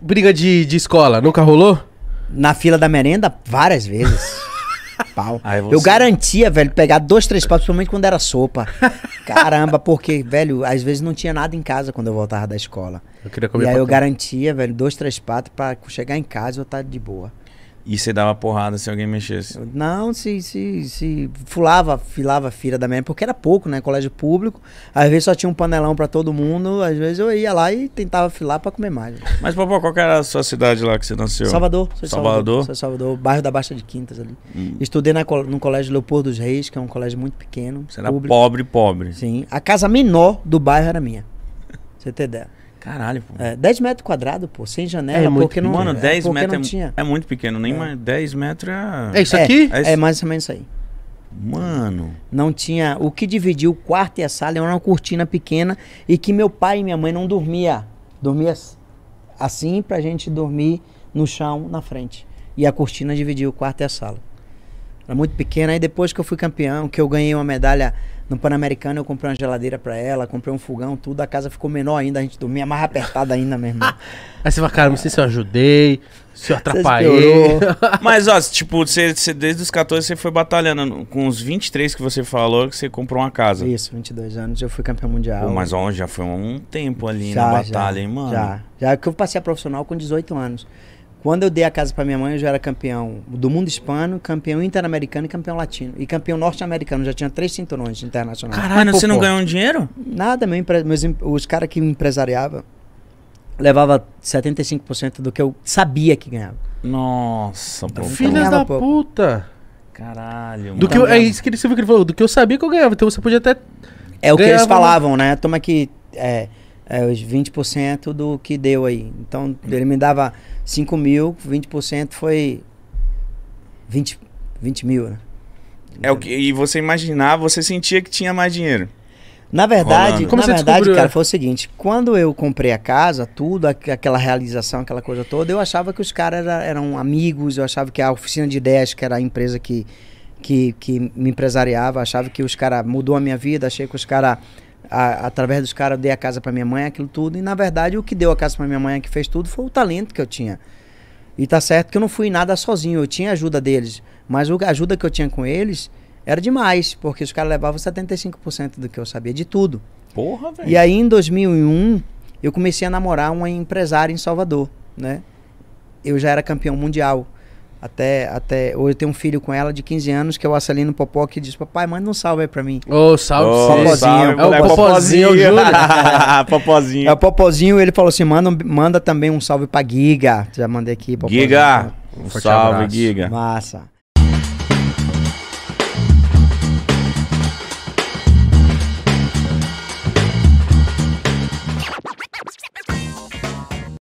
Briga de, de escola, nunca rolou? Na fila da merenda, várias vezes. pau. eu, eu garantia, velho, pegar dois, três paus, principalmente quando era sopa. Caramba, porque, velho, às vezes não tinha nada em casa quando eu voltava da escola. Eu queria comer E aí eu garantia, velho, dois, três patos pra chegar em casa eu estar tá de boa. E você dava porrada se alguém mexesse? Não, se, se, se fulava, filava a fila da merda, porque era pouco, né? Colégio público. Às vezes só tinha um panelão para todo mundo, às vezes eu ia lá e tentava filar para comer mais. Mas, papo, qual era a sua cidade lá que você nasceu? Salvador. Sou Salvador? Salvador, sou Salvador bairro da Baixa de Quintas ali. Hum. Estudei na, no Colégio Leopoldo dos Reis, que é um colégio muito pequeno. Você era pobre, pobre. Sim. A casa menor do bairro era minha. Pra você ter ideia. Caralho, pô. É, 10 metros quadrados, pô, sem janela, é, porque não. Mano, 10 é, metros não é tinha. É, muito pequeno, nem é. mais. 10 metros é. É isso é, aqui? É, é mais ou menos isso aí. Mano. Não tinha. O que dividia o quarto e a sala era uma cortina pequena e que meu pai e minha mãe não dormia. Dormia assim pra gente dormir no chão na frente. E a cortina dividia o quarto e a sala. Era muito pequena. Aí depois que eu fui campeão, que eu ganhei uma medalha no Pan-Americano, eu comprei uma geladeira pra ela, comprei um fogão, tudo. A casa ficou menor ainda, a gente dormia mais apertada ainda, meu irmão. Aí você fala, cara, não sei se eu ajudei, se eu atrapalhei. Mas, ó, tipo, você, você, desde os 14 você foi batalhando. Com os 23 que você falou, que você comprou uma casa. Isso, 22 anos, eu fui campeão mundial. Pô, mas, ó, já foi um tempo ali já, na batalha, já, hein, mano? Já, já que eu passei a profissional com 18 anos. Quando eu dei a casa para minha mãe, eu já era campeão do mundo hispano, campeão interamericano e campeão latino. E campeão norte-americano, já tinha três cinturões internacionais. Caralho, você não ganhou um dinheiro? Nada, meu meus, os caras que me empresariavam levava 75% do que eu sabia que ganhava. Nossa, então, Filha da pouco. puta! Caralho, do mano. que eu, então, é isso que ele, você que ele falou, do que eu sabia que eu ganhava, então você podia até. É o que eles falavam, né? Toma que. É, é, os 20% do que deu aí. Então, ele me dava 5 mil, 20% foi 20, 20 mil, né? É o que, e você imaginava, você sentia que tinha mais dinheiro. Na verdade, Rolando. na verdade, cara, é? foi o seguinte: quando eu comprei a casa, tudo, aquela realização, aquela coisa toda, eu achava que os caras era, eram amigos, eu achava que a oficina de ideias, que era a empresa que, que, que me empresariava, achava que os caras mudou a minha vida, achei que os caras a, através dos caras eu dei a casa para minha mãe, aquilo tudo. E na verdade o que deu a casa para minha mãe, que fez tudo, foi o talento que eu tinha. E tá certo que eu não fui nada sozinho, eu tinha ajuda deles. Mas a ajuda que eu tinha com eles era demais, porque os caras levavam 75% do que eu sabia, de tudo. Porra, velho. E aí em 2001 eu comecei a namorar uma empresária em Salvador, né? Eu já era campeão mundial. Até, até hoje eu tenho um filho com ela de 15 anos, que é o Marcelino Popó, que diz: Papai, manda um salve aí pra mim. Ô, oh, salve, oh, Popozinho. Salve, é o é Popozinho, Júlio. popozinho. É o Popozinho, ele falou assim: manda, manda também um salve pra Giga. Já mandei aqui, Popozinho. Giga! Um, um salve, abraço. Giga. Massa.